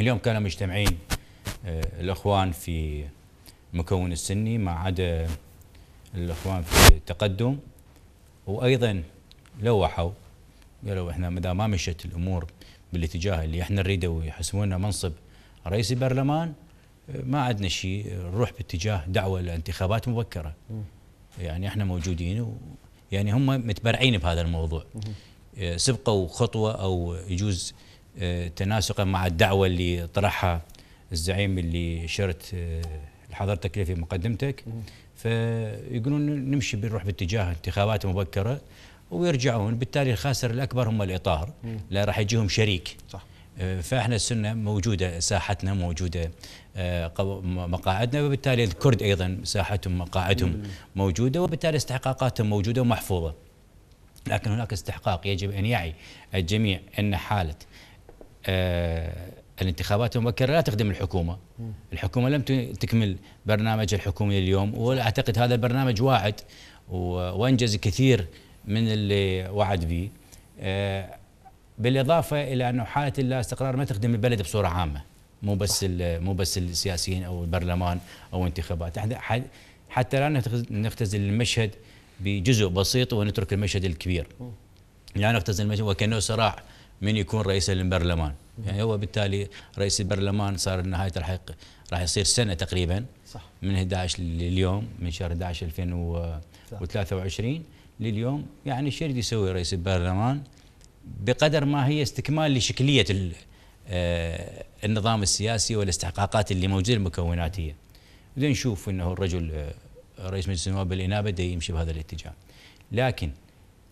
اليوم كانوا مجتمعين آه، الأخوان في المكون السني ما عدا الأخوان في التقدم وأيضا لوحوا قالوا احنا دام ما مشت الأمور بالاتجاه اللي احنا نريده ويحسبونا منصب رئيس البرلمان آه، ما عندنا شيء نروح باتجاه دعوة لانتخابات مبكرة يعني احنا موجودين و يعني هم متبرعين بهذا الموضوع آه، سبقوا خطوة أو يجوز تناسقا مع الدعوه اللي طرحها الزعيم اللي شرت آه، لحضرتك في مقدمتك فيقولون نمشي بنروح باتجاه انتخابات مبكره ويرجعون بالتالي الخاسر الاكبر هم الاطار لا راح يجيهم شريك صح آه، فاحنا السنه موجوده ساحتنا موجوده آه، مقاعدنا وبالتالي الكرد ايضا ساحتهم مقاعدهم موجوده وبالتالي استحقاقاتهم موجوده ومحفوظه لكن هناك استحقاق يجب ان يعي الجميع ان حاله آه، الانتخابات المبكره لا تخدم الحكومه الحكومه لم تكمل برنامج الحكومي اليوم واعتقد هذا البرنامج واعد وانجز كثير من اللي وعد به آه، بالاضافه الى انه حاله اللا استقرار ما تخدم البلد بصوره عامه مو بس مو بس السياسيين او البرلمان او انتخابات حتى لا نختزل المشهد بجزء بسيط ونترك المشهد الكبير لا نختزل المشهد وكانه صراع من يكون رئيسا للبرلمان يعني هو بالتالي رئيس البرلمان صار نهايه الحقيقه راح يصير سنه تقريبا صح من 11 لليوم من شهر 11 2023 لليوم يعني شو يريد يسوي رئيس البرلمان بقدر ما هي استكمال لشكليه آه، النظام السياسي والاستحقاقات اللي موجوده المكوناتيه بدنا نشوف انه الرجل آه، رئيس مجلس النواب الانابه يمشي بهذا الاتجاه لكن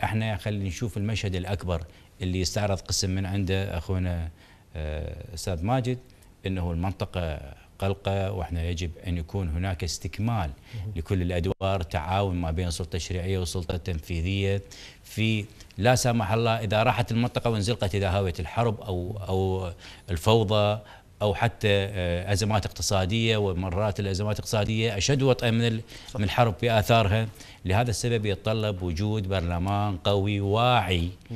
احنا خلينا نشوف المشهد الاكبر اللي يستعرض قسم من عنده اخونا آه، استاذ ماجد انه المنطقه قلقه واحنا يجب ان يكون هناك استكمال لكل الادوار تعاون ما بين السلطه التشريعيه والسلطه التنفيذيه في لا سمح الله اذا راحت المنطقه وانزلقت الى هاويه الحرب او او الفوضى او حتى آه، ازمات اقتصاديه ومرات الازمات الاقتصاديه اشد وطئا من من الحرب باثارها لهذا السبب يتطلب وجود برلمان قوي واعي